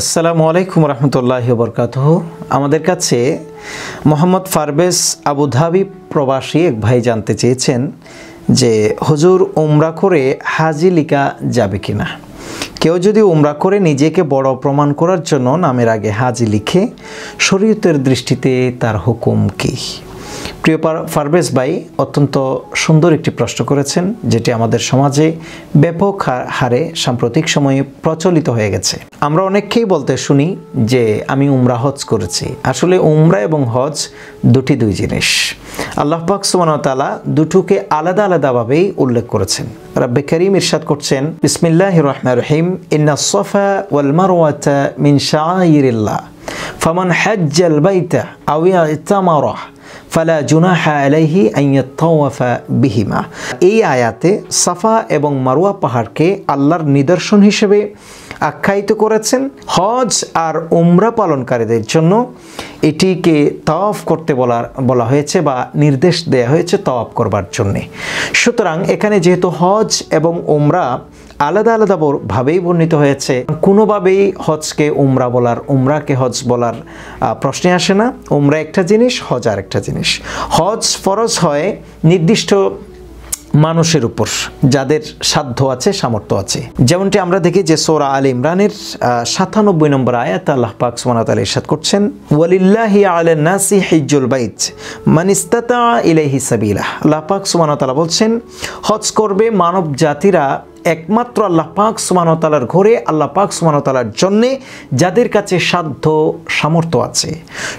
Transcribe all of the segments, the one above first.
আসসালামু আলাইকুম রহমতুল্লাহ বরকাত আমাদের কাছে মোহাম্মদ ফারবেস আবুধাবি প্রবাসী এক ভাই জানতে চেয়েছেন যে হজুর উমরা করে হাজি লিকা যাবে কিনা কেউ যদি উমরা করে নিজেকে বড় প্রমাণ করার জন্য নামের আগে হাজি লিখে শরীয়তের দৃষ্টিতে তার হুকুম কী প্রিয় ফারবেজ ভাই অত্যন্ত সুন্দর একটি প্রশ্ন করেছেন যেটি আমাদের সমাজে ব্যাপক হারে সাম্প্রতিক সময়ে প্রচলিত হয়ে গেছে আমরা অনেককেই বলতে শুনি যে আমি উমরা হজ করেছি আসলে উমরা এবং হজ দুটি দুই জিনিস আল্লাহ পাক তালা দুটোকে আলাদা আলাদাভাবেই উল্লেখ করেছেন রাব্বে করিম ইরশাদ করছেন বিসমিল্লাহ রহমান রহিম ইন্না সোফা ওয়াল মারওয়াতা মিন শাহ ফামান হজ্জাল বাইতা আউয়া ইতামারহ ফালা জুনাহা আলাইহি আইয়াত্তাওয়াফা বিহিমা এই আয়াতে সাফা এবং মারুয়া পাহাড়কে আল্লাহর নিদর্শন হিসেবে আখ্যায়িত করেছেন হজ আর উমরা পালনকারীদের জন্য এটিকে তওয়াফ করতে বলার বলা হয়েছে বা নির্দেশ দেয়া হয়েছে তওয়াফ করবার জন্যে সুতরাং এখানে যেহেতু হজ এবং উমরা আলাদা আলাদা ভাবেই বর্ণিত হয়েছে কোনোভাবেই হজকে উমরা বলার উমরাকে হজ বলার প্রশ্নে আসে না উমরা একটা জিনিস হজ আর একটা জিনিস হজ ফরজ হয় নির্দিষ্ট মানুষের উপর যাদের সাধ্য আছে সামর্থ্য আছে যেমনটি আমরা দেখি যে সোরা আল ইমরানের সাতানব্বই নম্বর আয়াত আল্লাহ পাক সোমানাত আলী ইসাদ করছেন ওয়ালিল্লাহি নাসি হিজুল বাইজ মানিস্তাতা ইলাইহি সাবিলা আল্লাহ পাক সুমানাত বলছেন হজ করবে মানব জাতিরা একমাত্র আল্লাহ পাক সুমানতালার ঘরে আল্লাহ পাক সুমানতালার জন্যে যাদের কাছে সাধ্য সামর্থ্য আছে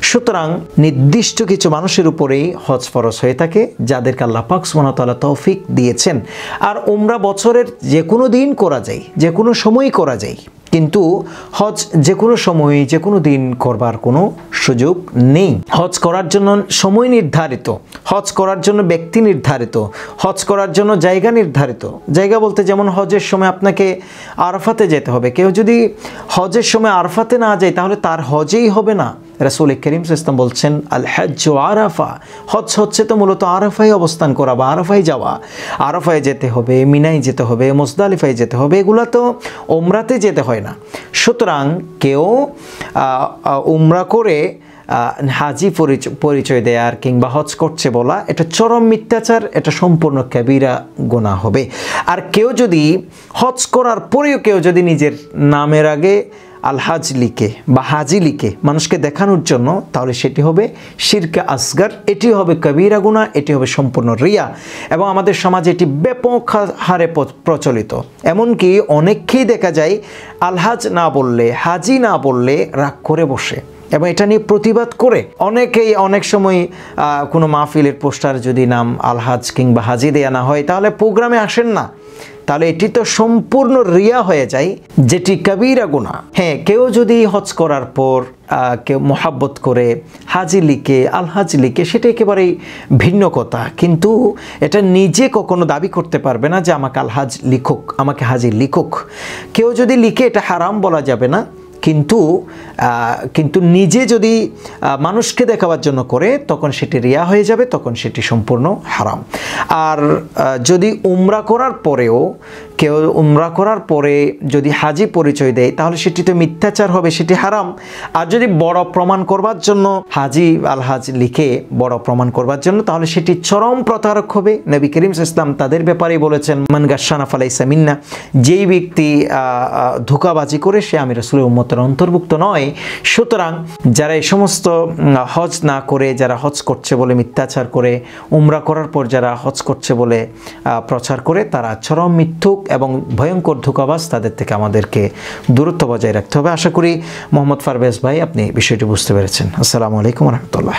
সুতরাং নির্দিষ্ট কিছু মানুষের উপরেই হজ ফরস হয়ে থাকে যাদেরকে আল্লাহ পাক সুমানতালা তৌফিক দিয়েছেন আর ওমরা বছরের যে কোনো দিন করা যায় যে কোনো সময়ই করা যায় কিন্তু হজ যে কোনো সময়ে যে কোনো দিন করবার কোনো সুযোগ নেই হজ করার জন্য সময় নির্ধারিত হজ করার জন্য ব্যক্তি নির্ধারিত হজ করার জন্য জায়গা নির্ধারিত জায়গা বলতে যেমন হজের সময় আপনাকে আরফাতে যেতে হবে কেউ যদি হজের সময় আরফাতে না যায় তাহলে তার হজেই হবে না রাসুল করিম ইসলাম বলছেন আল হজ আরাফা হজ হচ্ছে তো মূলত আরফাই অবস্থান করা বা আরফাই যাওয়া আরফায় যেতে হবে মিনাই যেতে হবে মোসদালিফাই যেতে হবে এগুলো তো ওমরাতে যেতে হয় না সুতরাং কেউ উমরা করে হাজি পরিচয় দেয়ার কিংবা হজ করছে বলা এটা চরম মিথ্যাচার এটা সম্পূর্ণ ক্যাবিরা গোনা হবে আর কেউ যদি হজ করার পরেও কেউ যদি নিজের নামের আগে আলহাজ লিখে বা হাজি লিখে মানুষকে দেখানোর জন্য তাহলে সেটি হবে শিরকে আসগার এটি হবে কবিরা গুণা এটি হবে সম্পূর্ণ রিয়া এবং আমাদের সমাজে এটি ব্যাপক হারে প্রচলিত এমনকি অনেককেই দেখা যায় আলহাজ না বললে হাজি না বললে রাগ করে বসে এবং এটা নিয়ে প্রতিবাদ করে অনেকেই অনেক সময় কোনো মাহফিলের পোস্টার যদি নাম আলহাজ কিংবা হাজি দেয়া না হয় তাহলে প্রোগ্রামে আসেন না তাহলে এটি তো সম্পূর্ণ রিয়া হয়ে যায় যেটি কাবিরা গুণা হ্যাঁ কেউ যদি হজ করার পর কেউ মোহাব্বত করে হাজি লিখে আলহাজ লিখে সেটা একেবারেই ভিন্ন কথা কিন্তু এটা নিজে কখনো দাবি করতে পারবে না যে আমাকে আলহাজ লিখুক আমাকে হাজি লিখুক কেউ যদি লিখে এটা হারাম বলা যাবে না কিন্তু কিন্তু নিজে যদি মানুষকে দেখাবার জন্য করে তখন সেটি রিয়া হয়ে যাবে তখন সেটি সম্পূর্ণ হারাম আর যদি উমরা করার পরেও কেউ উমরা করার পরে যদি হাজি পরিচয় দেয় তাহলে সেটি তো মিথ্যাচার হবে সেটি হারাম আর যদি বড় প্রমাণ করবার জন্য হাজি আলহাজ লিখে বড় প্রমাণ করবার জন্য তাহলে সেটি চরম প্রতারক হবে নবী করিম ইসলাম তাদের ব্যাপারেই বলেছেন মানগাসানা আলাই সামিন্না যেই ব্যক্তি ধোকাবাজি করে সে আমির রসুলের উম্মতের অন্তর্ভুক্ত নয় সুতরাং যারা এই সমস্ত হজ না করে যারা হজ করছে বলে মিথ্যাচার করে উমরা করার পর যারা হজ করছে বলে প্রচার করে তারা চরম মিথ্যুক এবং ভয়ঙ্কর ধোকাবাজ তাদের থেকে আমাদেরকে দূরত্ব বজায় রাখতে হবে আশা করি মোহাম্মদ ফারবেজ ভাই আপনি বিষয়টি বুঝতে পেরেছেন আসসালামু আলাইকুম রহমতুল্লাহ